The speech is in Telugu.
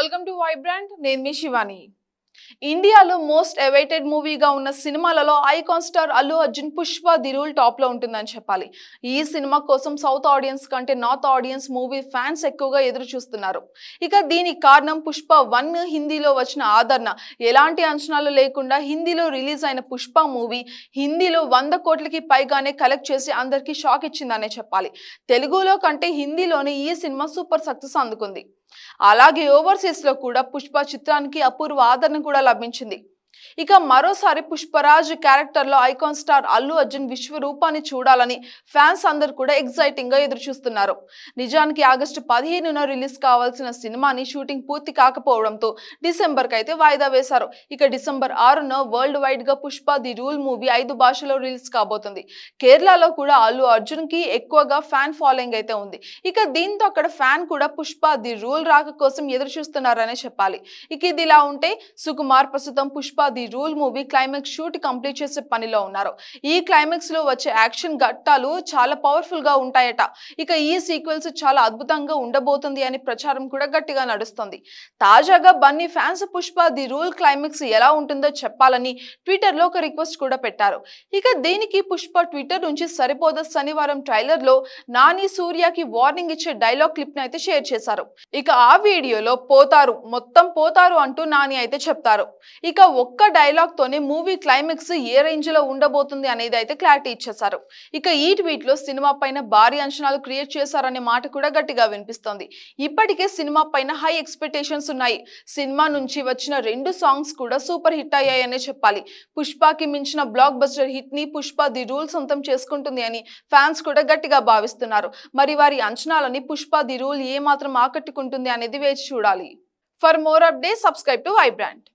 వెల్కమ్ టు వైబ్రాండ్ నేను మీ శివాని ఇండియాలో మోస్ట్ అవైటెడ్ మూవీగా ఉన్న సినిమాలలో icon star Allu Arjun Pushpa the rule టాప్లో ఉంటుందని చెప్పాలి ఈ సినిమా కోసం సౌత్ ఆడియన్స్ కంటే నార్త్ ఆడియన్స్ మూవీ ఫ్యాన్స్ ఎక్కువగా ఎదురు చూస్తున్నారు ఇక దీనికి కారణం పుష్ప వన్ హిందీలో వచ్చిన ఆదరణ ఎలాంటి అంచనాలు లేకుండా హిందీలో రిలీజ్ అయిన పుష్ప మూవీ హిందీలో వంద కోట్లకి పైగానే కలెక్ట్ చేసి అందరికీ షాక్ ఇచ్చిందనే చెప్పాలి తెలుగులో కంటే హిందీలోనే ఈ సినిమా సూపర్ సక్సెస్ అందుకుంది అలాగే లో కూడా పుష్ప చిత్రానికి అపూర్వ ఆదరణ కూడా లభించింది ఇక మరోసారి పుష్పరాజ్ క్యారెక్టర్లో ఐకాన్ స్టార్ అల్లు అర్జున్ విశ్వరూపాన్ని చూడాలని ఫ్యాన్స్ అందరు కూడా ఎదురు ఎదురుచూస్తున్నారు నిజానికి ఆగస్టు పదిహేనున రిలీజ్ కావాల్సిన సినిమాని షూటింగ్ పూర్తి కాకపోవడంతో డిసెంబర్కి అయితే వాయిదా వేశారు ఇక డిసెంబర్ ఆరున వరల్డ్ వైడ్గా పుష్ప ది రూల్ మూవీ ఐదు భాషలో రిలీజ్ కాబోతుంది కేరళలో కూడా అల్లు అర్జున్ కి ఎక్కువగా ఫ్యాన్ ఫాలోయింగ్ అయితే ఉంది ఇక దీంతో అక్కడ ఫ్యాన్ కూడా పుష్ప ది రూల్ రాక కోసం ఎదురుచూస్తున్నారనే చెప్పాలి ఇక ఇది ఇలా ఉంటే సుకుమార్ ప్రస్తుతం Pushpa Pushpa the rule movie climax shoot complete చేసే పనిలో ఉన్నారు ఈ క్లైమాక్స్ లో వచ్చే యాక్షన్ ఘట్టాలు చాలా పవర్ఫుల్ గా ఉంటాయట ఇక ఈ సీక్వెల్స్ చాలా అద్భుతంగా ఉండబోతుంది అని ప్రచారం కూడా గట్టిగా నడుస్తుంది తాజాగా Bunny fans Pushpa the rule climax ఎలా ఉంటుందో చెప్పాలని ట్విట్టర్ లో ఒక రిక్వెస్ట్ కూడా పెట్టారు ఇక దీనికి పుష్ప ట్విట్టర్ నుంచి సరిపోద శనివారం ట్రైలర్ లో నాని సూర్యకి వార్నింగ్ ఇచ్చే డైలాగ్ క్లిప్ ని అయితే షేర్ చేశారు ఇక ఆ వీడియోలో పోతారు మొత్తం పోతారు అంటూ నాని అయితే చెప్తారు ఇక ఒక్క డైలాగ్ తోనే మూవీ క్లైమాక్స్ ఏ రేంజ్ లో ఉండబోతుంది అనేది అయితే క్లారిటీ ఇచ్చేశారు ఇక ఈ ట్వీట్ లో సినిమా పైన భారీ అంచనాలు క్రియేట్ చేశారనే మాట కూడా గట్టిగా వినిపిస్తోంది ఇప్పటికే సినిమా పైన హై ఎక్స్పెక్టేషన్స్ ఉన్నాయి సినిమా నుంచి వచ్చిన రెండు సాంగ్స్ కూడా సూపర్ హిట్ అయ్యాయనే చెప్పాలి పుష్పకి మించిన బ్లాక్ బస్టర్ హిట్ ని పుష్ప ది రూల్ సొంతం చేసుకుంటుంది అని ఫ్యాన్స్ కూడా గట్టిగా భావిస్తున్నారు మరి వారి అంచనాలని పుష్ప ది రూల్ ఏ మాత్రం ఆకట్టుకుంటుంది అనేది వేచి చూడాలి for more update subscribe to Vibrant